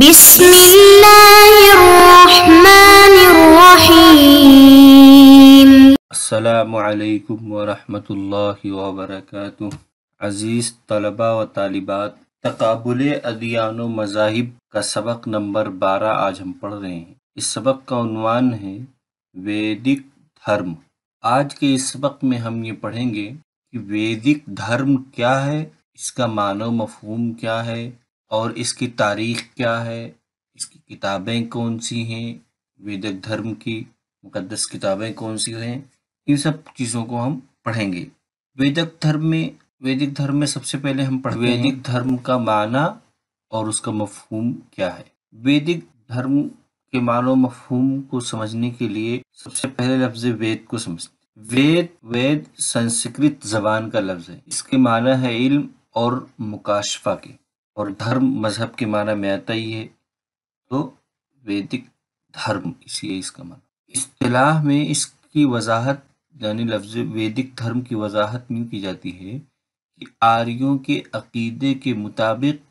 بسم الله अजीज़ तलबा व तालिबात तकबुल अदियान व मजाहिब का सबक नंबर बारह आज हम पढ़ रहे हैं इस सबक का उनवान है वैदिक धर्म आज के इस सबक में हम ये पढ़ेंगे कि वैदिक धर्म क्या है इसका मानव मफहूम क्या है और इसकी तारीख क्या है इसकी किताबें कौन सी हैं वेदक धर्म की मुकदस किताबें कौन सी हैं इन सब चीज़ों को हम पढ़ेंगे वेदक धर्म में वैदिक धर्म में सबसे पहले हम पढ़ वैदिक धर्म का माना और उसका मफहूम क्या है वैदिक धर्म के मानो मफहूम को समझने के लिए सबसे पहले लफ्ज वेद को समझते वेद वेद संस्कृत जबान का लफ्ज है इसके माना है इल्म और मुकाशफा के और धर्म मज़हब के माना में आता ही है तो वैदिक धर्म इसलिए इसका माना इस्तलाह में इसकी वजाहत यानी लफ्ज वैदिक धर्म की वजाहत यूँ की जाती है कि आर्यों के अकीदे के मुताबिक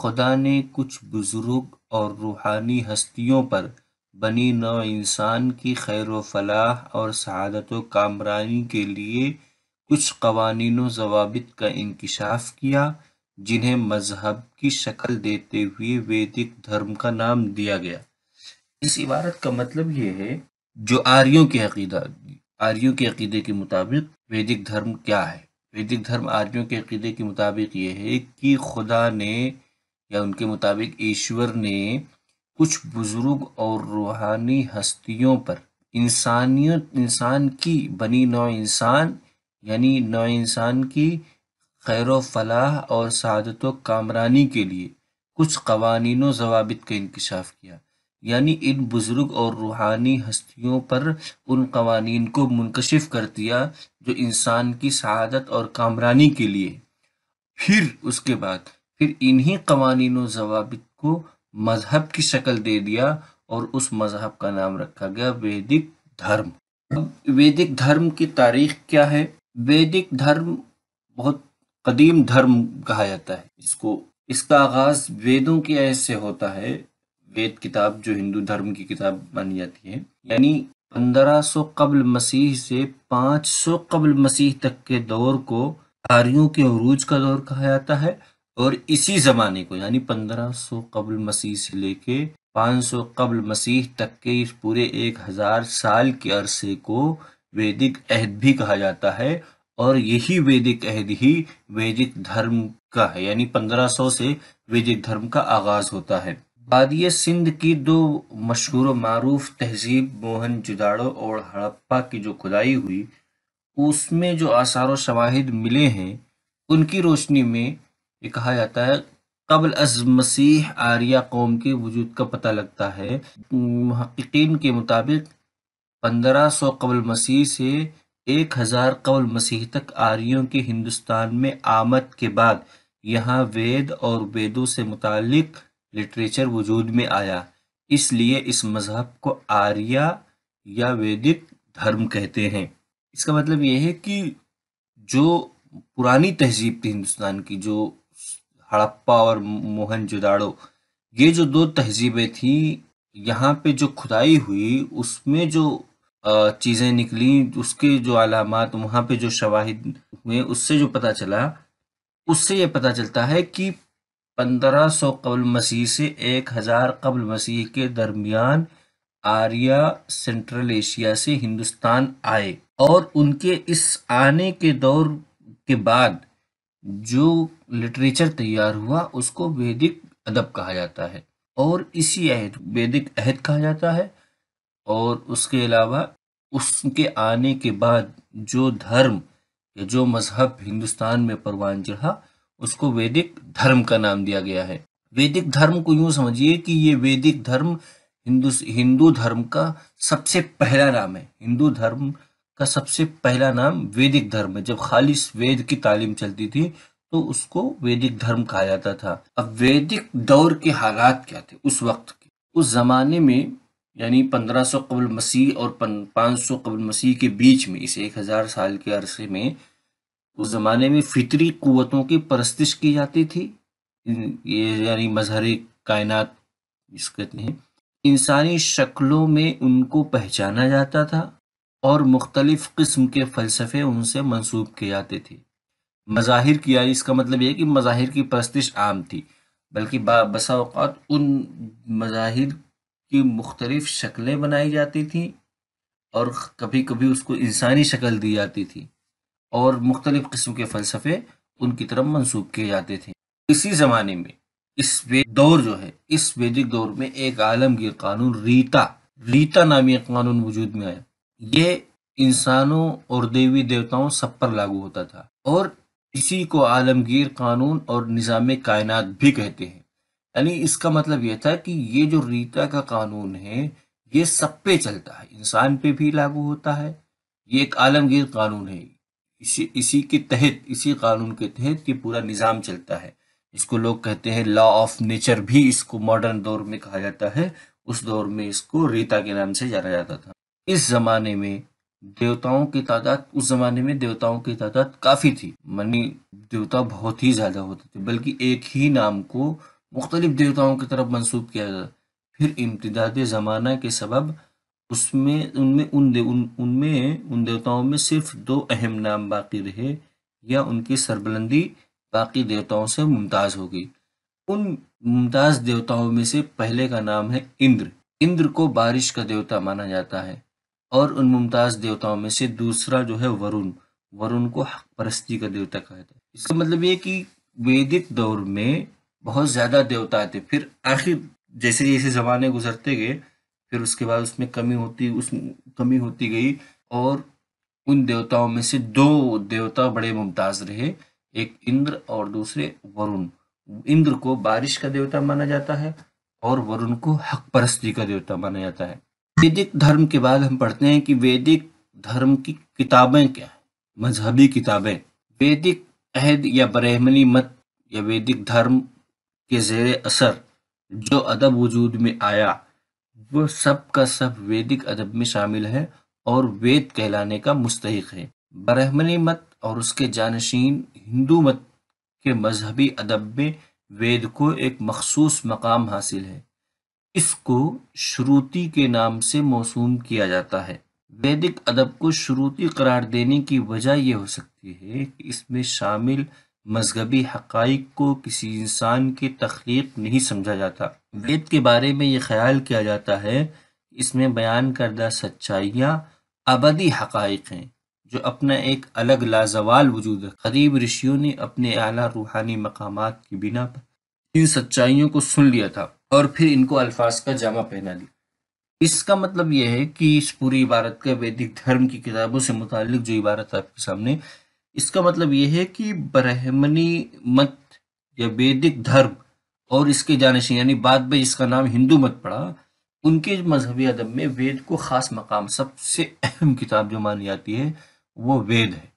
खुदा ने कुछ बुज़ुर्ग और रूहानी हस्तियों पर बनी नौ इंसान की खैर फलाह और शहादत व कामरानी के लिए कुछ कवानीन जवाबित का इंकशाफ किया जिन्हें मजहब की शक्ल देते हुए वैदिक धर्म का नाम दिया गया इस इबारत का मतलब यह है जो आर्यों के अकीदा आर्यों के अकीदे के मुताबिक वैदिक धर्म क्या है वैदिक धर्म आर्यों के अकीदे के मुताबिक ये है कि खुदा ने या उनके मुताबिक ईश्वर ने कुछ बुजुर्ग और रूहानी हस्तियों पर इंसानियत इंसान की बनी नौ इंसान यानी नौ इंसान की खैर फलाह और शहादत व कामरानी के लिए कुछ कवानीन व जवाबित का इंकशाफ किया यानी इन बुज़ुर्ग और रूहानी हस्तियों पर उन कवानीन को मुनकशिफ कर दिया जो इंसान की शहादत और कामरानी के लिए फिर उसके बाद फिर इन्हीं कवानीन व जवाबित को मजहब की शक्ल दे दिया और उस मजहब का नाम रखा गया वैदिक धर्म अब वैदिक धर्म की तारीख क्या है वैदिक धर्म बहुत कदीम धर्म कहा जाता है इसको इसका आगाज वेदों के आय से होता है वेद किताब जो हिंदू धर्म की किताब मानी जाती है यानी 1500 कबल मसीह से 500 कबल मसीह तक के दौर को आर्यों के अरूज का दौर कहा जाता है और इसी जमाने को यानी 1500 कबल मसीह से लेके 500 कबल मसीह तक के इस पूरे 1000 साल के अरसे को वैदिक अहद भी कहा जाता है और यही वैदिक अहद ही वैदिक धर्म का है यानी 1500 से वैदिक धर्म का आगाज होता है बादिय सिंध की दो मशहूर मरूफ तहजीब मोहन जुदाड़ो और हड़प्पा की जो खुदाई हुई उसमें जो आसार शवाहिद मिले हैं उनकी रोशनी में ये कहा जाता है कबल अज मसीह आर्या कौम के वजूद का पता लगता है महक्कीन के मुताबिक 1500 कबल मसीह से एक हजार कबल मसीह तक आर्यों के हिंदुस्तान में आमद के बाद यहाँ वेद और वेदों से मुतक लिटरेचर वजूद में आया इसलिए इस मज़हब को आर्या या वैदिक धर्म कहते हैं इसका मतलब यह है कि जो पुरानी तहजीब थी हिंदुस्तान की जो हड़प्पा और मोहन जुदाड़ो ये जो दो तहजीबें थी यहाँ पे जो खुदाई हुई उसमें जो चीज़ें निकली उसके जो अलामत वहाँ पे जो शवाहिद हुए उससे जो पता चला उससे ये पता चलता है कि 1500 सौ कबल मसीह से 1000 कबल मसीह के दरमियान आर्या सेंट्रल एशिया से हिंदुस्तान आए और उनके इस आने के दौर के बाद जो लिटरेचर तैयार हुआ उसको वैदिक अदब कहा जाता है और इसी अहद वैदिक अहद कहा जाता है और उसके अलावा उसके आने के बाद जो धर्म या जो मजहब हिंदुस्तान में परवान चढ़ा उसको वैदिक धर्म का नाम दिया गया है वैदिक धर्म को यूं समझिए कि ये वैदिक धर्म हिंदू हिंदू धर्म का सबसे पहला नाम है हिंदू धर्म का सबसे पहला नाम वैदिक धर्म है जब खालिश वेद की तालीम चलती थी तो उसको वैदिक धर्म कहा जाता था अब वैदिक दौर के हालात क्या थे उस वक्त के उस जमाने में यानी पंद्रह सौ कबल मसीह और पाँच सौ कबल मसीह के बीच में इस एक हज़ार साल के अरसे में उस ज़माने में फितरी क़वतों की परस्तिश की जाती थी ये यानी मजहर कायनात जिस कहते हैं इंसानी शक्लों में उनको पहचाना जाता था और मुख्तलिफ़ किस्म के फ़लसफ़े उनसे मंसूब किए जाते थे मज़ाहिर की यानी इसका मतलब यह कि मज़ाहिर की परस्तिश आम थी बल्कि बसाओत उन मज़ाहिर की मुख्तलिफ शक्लें बनाई जाती थी और कभी कभी उसको इंसानी शक्ल दी जाती थी और मुख्तलिफ किस्म के फ़लसफ़े उनकी तरफ मंसूब किए जाते थे इसी ज़माने में इस दौर जो है इस वैदिक दौर में एक आलमगीर कानून रीता रीता नामी कानून वजूद में आया ये इंसानों और देवी देवताओं सब पर लागू होता था और इसी को आलमगीर कानून और निज़ाम कायनात भी कहते हैं यानी इसका मतलब यह था कि ये जो रीता का कानून है ये सब पे चलता है इंसान पे भी लागू होता है ये एक आलमगीर कानून है इसी इसी के तहत इसी कानून के तहत ये पूरा निज़ाम चलता है इसको लोग कहते हैं लॉ ऑफ नेचर भी इसको मॉडर्न दौर में कहा जाता है उस दौर में इसको रीता के नाम से जाना जाता था इस जमाने में देवताओं की तादाद उस जमाने में देवताओं की तादाद काफ़ी थी मनी देवता बहुत ही ज़्यादा होते थे बल्कि एक ही नाम को मुख्तलिफ़ देवताओं की तरफ मनसूब किया गया फिर इम्तदाद ज़माना के सबब उसमें उनमें उन दे उनमें उन देवताओं में सिर्फ दो अहम नाम बाकी रहे या उनकी सरबलंदी बाकी देवताओं से मुमताज़ होगी उन मुमताज़ देवताओं में से पहले का नाम है इंद्र इंद्र को बारिश का देवता माना जाता है और उन मुमताज़ देवताओं में से दूसरा जो है वरुण वरुण को हक परस्ती का देवता कहा जाता है इसका मतलब ये कि वैदिक दौर में बहुत ज़्यादा देवता आते फिर आखिर जैसे जैसे ज़माने गुजरते गए फिर उसके बाद उसमें कमी होती उस कमी होती गई और उन देवताओं में से दो देवता बड़े मुमताज़ रहे एक इंद्र और दूसरे वरुण इंद्र को बारिश का देवता माना जाता है और वरुण को हक परस्ती का देवता माना जाता है वैदिक धर्म के बाद हम पढ़ते हैं कि वैदिक धर्म की किताबें क्या है मजहबी किताबें वैदिक अहद या ब्रह्मणी मत या वैदिक धर्म के ज़ेर असर जो अदब वजूद में आया वह सब का सब वैदिक अदब में शामिल है और वेद कहलाने का मुस्तक है ब्रह्मणी मत और उसके जानशीन हिंदू मत के मजहबी अदब में वेद को एक मखसूस मकाम हासिल है इसको श्रुति के नाम से मौसूम किया जाता है वैदिक अदब को श्रुति करार देने की वजह यह हो सकती है कि इसमें शामिल मज़हबी हक़ाइक़ को किसी इंसान की तख्लीक नहीं समझा जाता वेद के बारे में ये ख्याल किया जाता है कि इसमें बयान करदा सच्चाइयाँ अबदी हक हैं जो अपना एक अलग लाजवाल वजूद है गरीब ऋषियों ने अपने अला रूहानी मकाम की बिना पर इन सच्चाइयों को सुन लिया था और फिर इनको अल्फाज का जामा पहना दिया इसका मतलब यह है कि इस पूरी इबारत का वैदिक धर्म की किताबों से मुतल जो इबारत आपके सामने इसका मतलब यह है कि ब्राह्मणी मत या वैदिक धर्म और इसके से यानी बाद में इसका नाम हिंदू मत पड़ा उनके मजहबी अदब में वेद को ख़ास मकाम सबसे अहम किताब जो मानी जाती है वो वेद है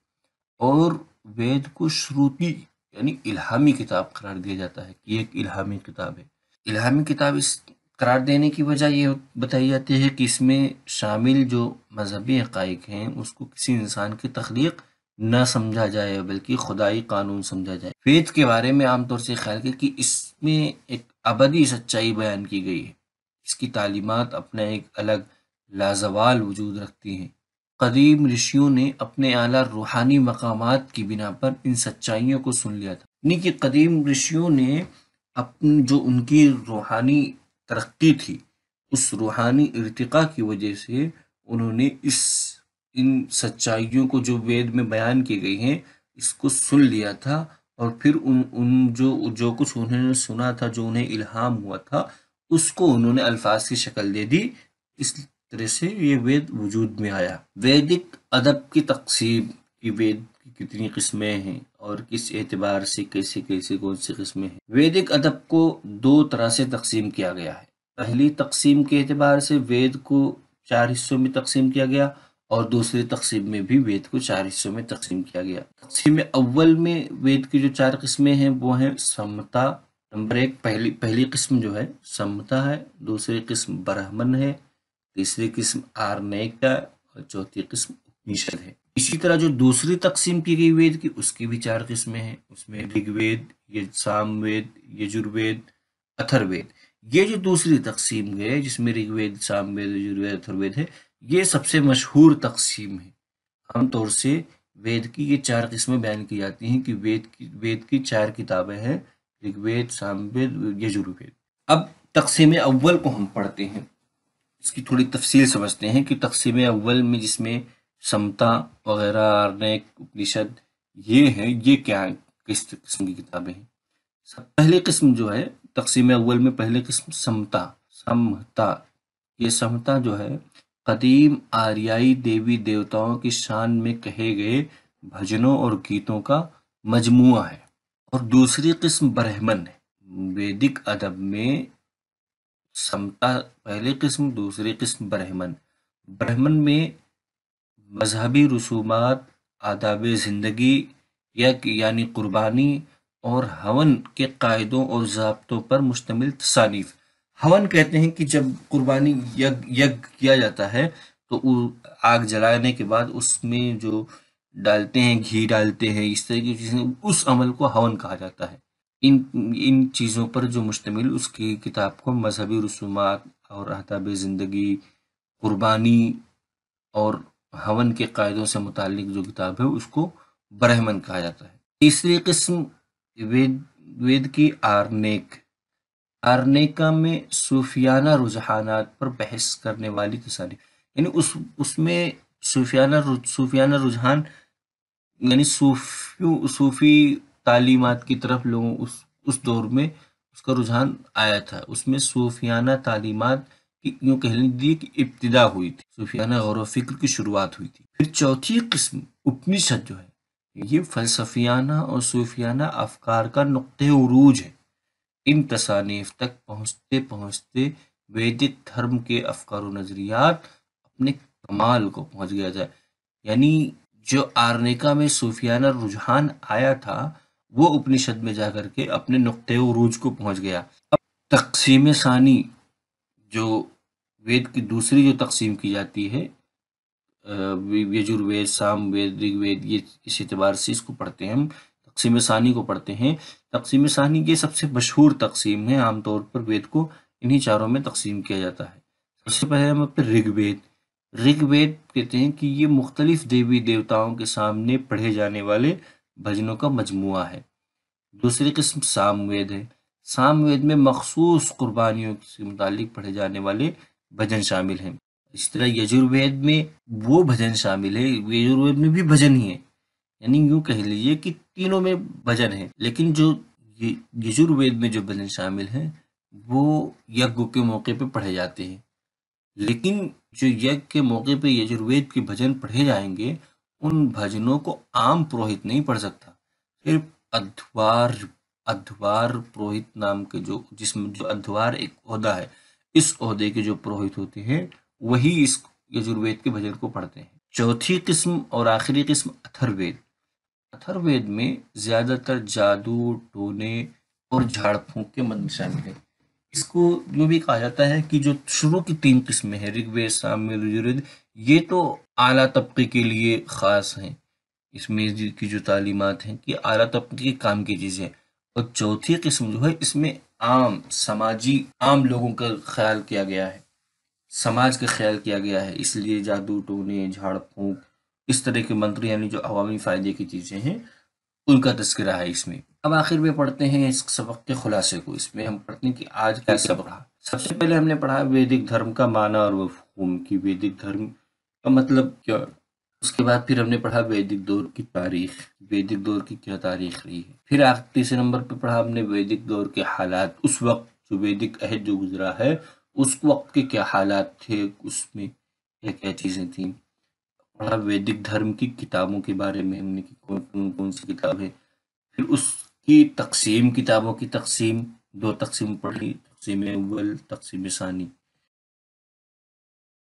और वेद को श्रुति यानी इल्हामी किताब करार दिया जाता है कि एक इल्हामी किताब है इल्हामी किताब इस करार देने की वजह ये बताई जाती है कि इसमें शामिल जो मजहबी हक़ हैं उसको किसी इंसान की तख्लीक न समझा जाए बल्कि खुदाई कानून समझा जाए वेद के बारे में आमतौर से ख्याल किया कि इसमें एक अबदी सच्चाई बयान की गई है इसकी तालीमत अपना एक अलग लाजवाल वजूद रखती हैं कदीम ऋषियों ने अपने आला रूहानी मकाम की बिना पर इन सच्चाइयों को सुन लिया था यानी कि कदीम ऋषियों ने अपनी जो उनकी रूहानी तरक्की थी उस रूहानी इर्तिका की वजह से उन्होंने इस इन सच्चाइयों को जो वेद में बयान की गई हैं इसको सुन लिया था और फिर उन उन जो जो कुछ उन्होंने सुना था जो उन्हें इल्हाम हुआ था उसको उन्होंने अल्फाज की शक्ल दे दी इस तरह से ये वेद वजूद में आया वैदिक अदब की तकसीम की वेद की कितनी किस्में हैं और किस एतबार से कैसे कैसे कौन सी किस्में हैं वैदिक अदब को दो तरह से तकसीम किया गया है पहली तकसीम के एतबार से वेद को चार हिस्सों में तकसीम किया गया और दूसरी तकसीम में भी वेद को चार हिस्सों में तकसीम किया गया तकसीम अव्वल में वेद की जो चार किस्में हैं वो हैं समता नंबर एक पहली पहली किस्म जो है समता है दूसरी किस्म ब्राह्मण है तीसरी किस्म आर्नेक है और चौथी किस्म उपनिषद है इसी तरह जो दूसरी तकसीम की गई वेद की उसकी भी चार किस्में हैं उसमें ऋग्वेद ये सामवेद यजुर्वेद अथर्वेद ये जो दूसरी तकसीम है जिसमें ऋग्वेद सामवेद यजुर्वेद अथर्वेद है ये सबसे मशहूर तकसीम है आमतौर से वेद की ये चार किस्में बयान की जाती हैं कि वेद की वेद की चार किताबें हैं ऋग्वेद सामवेद यजुर्वेद अब तकसीम अव्वल को हम पढ़ते हैं इसकी थोड़ी तफसील समझते हैं कि तकसीम अव्वल में जिसमें समता वगैरह आर्नेक उपनिषद ये हैं ये क्या किस किस्म की किताबें हैं पहली किस्म जो है तकसीम अव्वल में पहली किस्म समता समता ये समता जो है कदीम आर्याई देवी देवताओं की शान में कहे गए भजनों और गीतों का मजमु है और दूसरी किस्म ब्रह्मन है वैदिक अदब में समता पहली किस्म दूसरी किस्म ब्रह्मन ब्रह्मन में मजहबी रसूमात आदाब ज़िंदगी या यानी कुर्बानी और हवन के कायदों और जबतों पर मुश्तमिल तसानीफ़ हवन कहते हैं कि जब कुर्बानी यज्ञ यज्ञ किया जाता है तो आग जलाने के बाद उसमें जो डालते हैं घी डालते हैं इस तरह की चीज़ें उस अमल को हवन कहा जाता है इन इन चीज़ों पर जो मुश्तमिल उसकी किताब को मजहबी रसूमात और अहताब ज़िंदगी कुर्बानी और हवन के कायदों से मुतक जो किताब है उसको ब्रह्मन कहा जाता है तीसरी किस्म वेद वेद की आरनेक आर्नेका में सूफियाना रुझान पर बहस करने वाली तसानी यानी उस उसमें सूफियाना सूफियाना रुझान यानी सूफी तालीमत की तरफ लोगों उस उस दौर में उसका रुझान आया था उसमें सूफियाना तालीमत की यूँ कह दी कि इब्तदा हुई थी सूफियाना गौर फिक्र की शुरुआत हुई थी फिर चौथी किस्म उपनिषद जो है ये फलसफियाना और सूफियाना अफकार का नुक़ उरूज है इन तसानीफ तक पहुँचते पहुँचते वैदिक धर्म के अफकार नज़रियात अपने कमाल को पहुँच गया था यानी जो आर्निका में सूफियाना रुझान आया था वो उपनिषद में जाकर के अपने नुक़ रूज को पहुँच गया अब तकसीम सानी जो वेद की दूसरी जो तकसीम की जाती है यजुर्वेद साम वेद ऋग्वेद ये इस एतबार से इसको पढ़ते हैं हम तकसीम सानी को पढ़ते हैं तकसीम सानी की सबसे मशहूर तकसीम है आमतौर पर वेद को इन्हीं चारों में तकसीम किया जाता है सबसे पहले हम अपने ऋग्वेद ऋग्वेद कहते हैं कि ये मुख्तलिफ देवी देवताओं के सामने पढ़े जाने वाले भजनों का मजमु है दूसरी किस्म सामवेद है सामवेद में मखसूस कुर्बानियों से मुतालिक पढ़े जाने वाले भजन शामिल हैं इस तरह यजुर्वेद में वो भजन शामिल है यजुर्वेद में भी भजन ही है यानी यूं कह लीजिए कि तीनों में भजन है लेकिन जो यजुर्वेद में जो भजन शामिल है वो यज्ञ के मौके पर पढ़े जाते हैं लेकिन जो यज्ञ के मौके पर यजुर्वेद के भजन पढ़े जाएंगे उन भजनों को आम पुरोहित नहीं पढ़ सकता सिर्फ अध्वार अध्वार पुरोहित नाम के जो जिसमें जो अध्वार एक अहदा है इस अहदे के जो पुरोहित होते हैं वही इस यजुर्वेद के भजन को पढ़ते हैं चौथी किस्म और आखिरी किस्म अथर्वेद अथर्वेद में ज्यादातर जादू टोने और झाड़ फूंक के मंत्र शामिल है इसको यूँ भी कहा जाता है कि जो शुरू की तीन किस्में हैं ऋग्वेद साम्य यजुर्वेद ये तो आला तबके के लिए ख़ास हैं इसमें की जो तालीमत हैं कि आला तबके के काम की चीज़ें और चौथी किस्म जो है इसमें आम समाजी आम लोगों का ख्याल किया गया है समाज का ख्याल किया गया है इसलिए जादू टोने झाड़ फूंक इस तरह के मंत्र यानी जो अवामी फ़ायदे की चीज़ें हैं उनका तस्करा है इसमें अब आखिर में पढ़ते हैं इस सबक के खुलासे को इसमें हम पढ़ते हैं कि आज का सबक रहा सबसे पहले हमने पढ़ा वैदिक धर्म का माना और वफूम की वैदिक धर्म का मतलब क्या उसके बाद फिर हमने पढ़ा वैदिक दौर की तारीख वैदिक दौर की क्या तारीख रही है फिर तीसरे नंबर पर पढ़ा हमने वैदिक दौर के हालात उस वक्त जो वैदिक अहद जो गुजरा है उस वक्त के क्या हालात थे उसमें क्या क्या चीज़ें थी पढ़ा वैदिक धर्म की किताबों के बारे में हमने कि कौन कौन कौन सी किताब है फिर उसकी तकसीम किताबों की तकसीम दो तकसीम पढ़ी तकसीम अव्वल तकसीम सानी